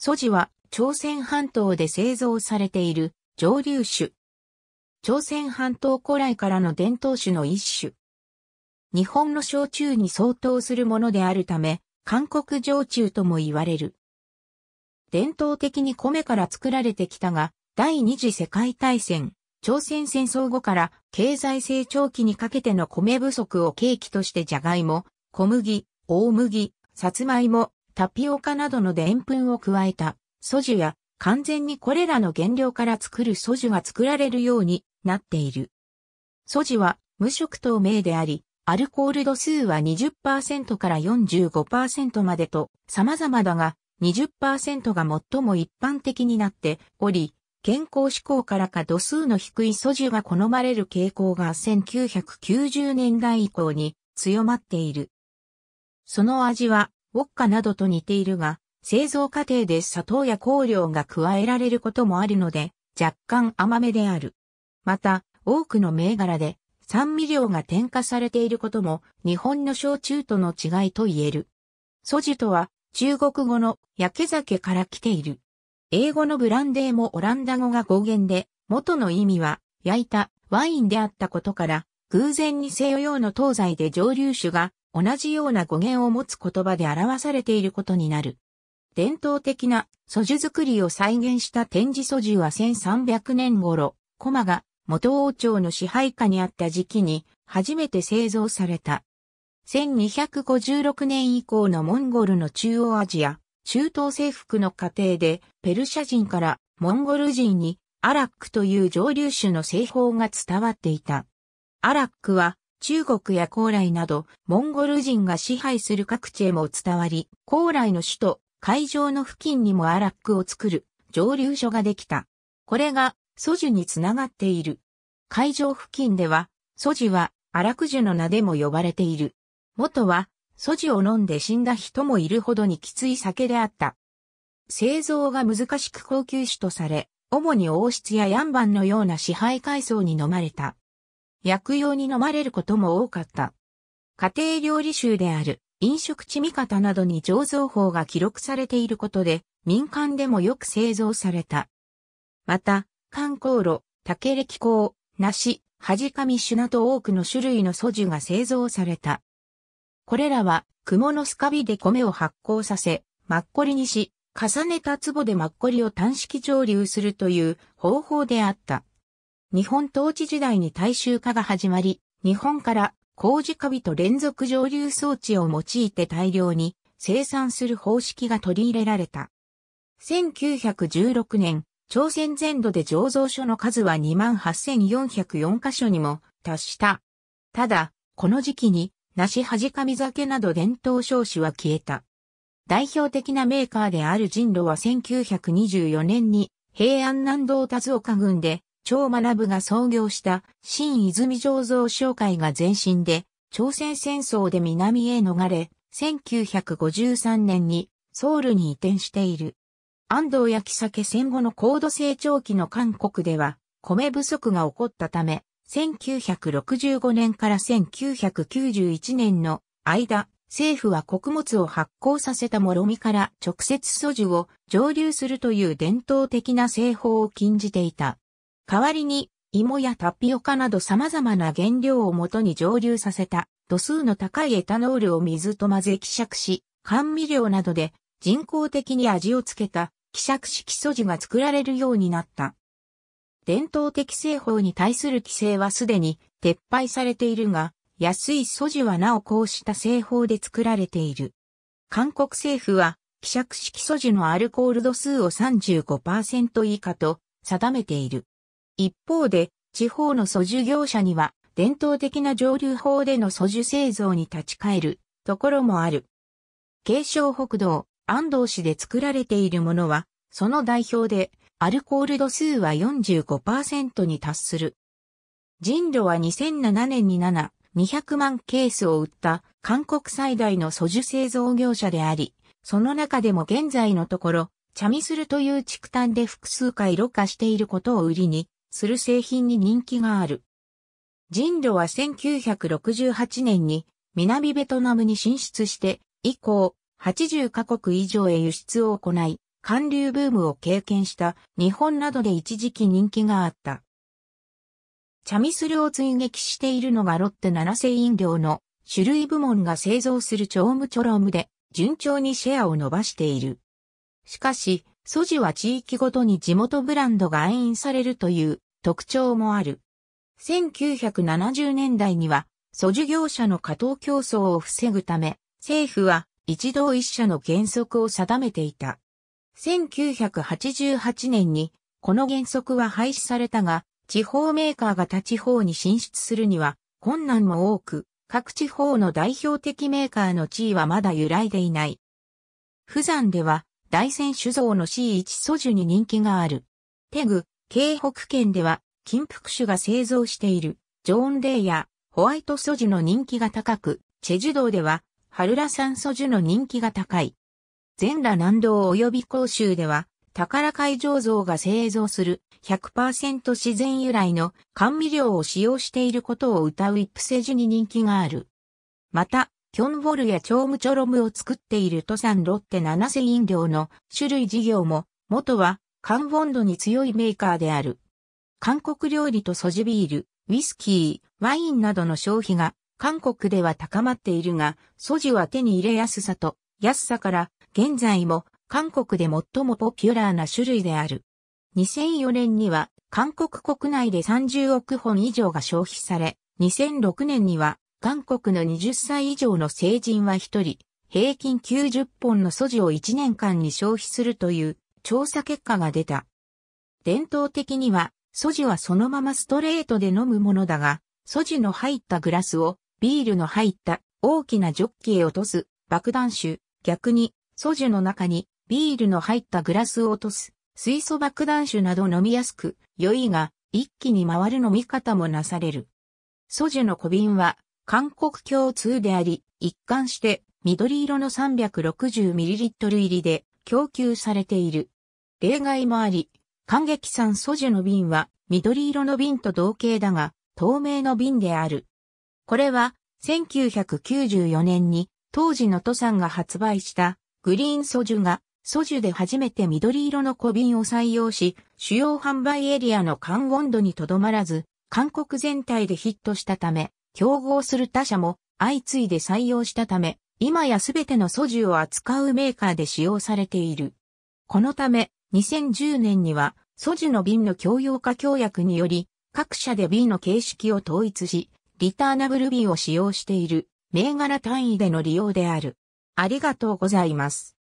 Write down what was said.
素地は朝鮮半島で製造されている蒸留酒。朝鮮半島古来からの伝統酒の一種。日本の焼酎に相当するものであるため、韓国焼酎とも言われる。伝統的に米から作られてきたが、第二次世界大戦、朝鮮戦争後から経済成長期にかけての米不足を契機としてじゃがいも、小麦、大麦、さつまいも、タピオカなどのでんぷんを加えたソジュや完全にこれらの原料から作るソジュが作られるようになっている。ソジュは無色透明であり、アルコール度数は20%から45%までと様々だが、20%が最も一般的になっており、健康志向からか度数の低い素樹が好まれる傾向が1990年代以降に強まっている。その味はウォッカなどと似ているが、製造過程で砂糖や香料が加えられることもあるので、若干甘めである。また、多くの銘柄で酸味料が添加されていることも日本の焼酎との違いと言える。ソジュとは中国語の焼け酒から来ている。英語のブランデーもオランダ語が語源で、元の意味は焼いたワインであったことから、偶然に西洋の東西で蒸留酒が同じような語源を持つ言葉で表されていることになる。伝統的な素樹作りを再現した展示素樹は1300年頃、駒が元王朝の支配下にあった時期に初めて製造された。1256年以降のモンゴルの中央アジア、中東征服の過程でペルシャ人からモンゴル人にアラックという上流種の製法が伝わっていた。アラックは中国や高麗など、モンゴル人が支配する各地へも伝わり、高麗の首都、海上の付近にもアラックを作る蒸留所ができた。これが、ソジュにつながっている。海上付近では、ソジュは、アラクジュの名でも呼ばれている。元は、ソジュを飲んで死んだ人もいるほどにきつい酒であった。製造が難しく高級酒とされ、主に王室やヤンバンのような支配階層に飲まれた。薬用に飲まれることも多かった。家庭料理集である飲食地味方などに醸造法が記録されていることで民間でもよく製造された。また、観光路、竹歴港、梨、み、シ酒など多くの種類の素樹が製造された。これらは、蛛のスカビで米を発酵させ、マッコリにし、重ねた壺でマッコリを単式蒸留するという方法であった。日本統治時代に大衆化が始まり、日本から工事カビと連続蒸留装置を用いて大量に生産する方式が取り入れられた。1916年、朝鮮全土で醸造所の数は28,404カ所にも達した。ただ、この時期に、梨かみ酒など伝統商種は消えた。代表的なメーカーである人路は1924年に平安南道田津岡郡で長学が創業した新泉醸造商会が前身で、朝鮮戦争で南へ逃れ、1953年にソウルに移転している。安藤焼酒戦後の高度成長期の韓国では、米不足が起こったため、1965年から1991年の間、政府は穀物を発酵させたもろみから直接素樹を蒸留するという伝統的な製法を禁じていた。代わりに、芋やタピオカなど様々な原料をもとに蒸留させた度数の高いエタノールを水と混ぜ希釈し、甘味料などで人工的に味をつけた希釈式素地が作られるようになった。伝統的製法に対する規制はすでに撤廃されているが、安い素地はなおこうした製法で作られている。韓国政府は、希釈式素地のアルコール度数を35%以下と定めている。一方で、地方の素樹業者には、伝統的な上流法での素樹製造に立ち返るところもある。軽症北道、安藤市で作られているものは、その代表で、アルコール度数は45%に達する。人路は2007年に7、200万ケースを売った韓国最大の素樹製造業者であり、その中でも現在のところ、チャミスルという畜炭で複数回露化していることを売りに、する製品に人気がある。人路は1968年に南ベトナムに進出して以降80カ国以上へ輸出を行い、韓流ブームを経験した日本などで一時期人気があった。チャミスルを追撃しているのがロッテ7製飲料の種類部門が製造するチョームチョロームで順調にシェアを伸ばしている。しかし、素地は地域ごとに地元ブランドが愛飲されるという特徴もある。1970年代には、素地業者の過当競争を防ぐため、政府は一同一社の原則を定めていた。1988年に、この原則は廃止されたが、地方メーカーが他地方に進出するには困難も多く、各地方の代表的メーカーの地位はまだ揺らいでいない。釜山では大仙酒造の C1 素樹に人気がある。テグ、京北県では、金福酒が製造している、ジョーン・レイや、ホワイト素樹の人気が高く、チェジュ道では、ハルラ産樹の人気が高い。全羅南道及び甲州では、宝海醸造が製造する100%自然由来の甘味料を使用していることを歌う一プセジュに人気がある。また、キョンボルやチョームチョロムを作っている登山ロッテ7瀬飲料の種類事業も、元はカンボンドに強いメーカーである。韓国料理とソジビール、ウィスキー、ワインなどの消費が韓国では高まっているが、ソジは手に入れやすさと安さから現在も韓国で最もポピュラーな種類である。2004年には韓国国内で30億本以上が消費され、2006年には韓国の20歳以上の成人は1人、平均90本の素地を1年間に消費するという調査結果が出た。伝統的には、素地はそのままストレートで飲むものだが、素地の入ったグラスをビールの入った大きなジョッキへ落とす爆弾酒、逆に素地の中にビールの入ったグラスを落とす水素爆弾酒など飲みやすく、酔いが一気に回る飲み方もなされる。素地の小瓶は韓国共通であり、一貫して緑色の 360ml 入りで供給されている。例外もあり、感激酸素樹の瓶は緑色の瓶と同型だが、透明の瓶である。これは、1994年に当時の登山が発売したグリーンソジュがソジュで初めて緑色の小瓶を採用し、主要販売エリアの韓温度にとどまらず、韓国全体でヒットしたため、競合する他社も相次いで採用したため、今やすべてのジュを扱うメーカーで使用されている。このため、2010年には、素ュの瓶の共用化協約により、各社で瓶の形式を統一し、リターナブル瓶を使用している、銘柄単位での利用である。ありがとうございます。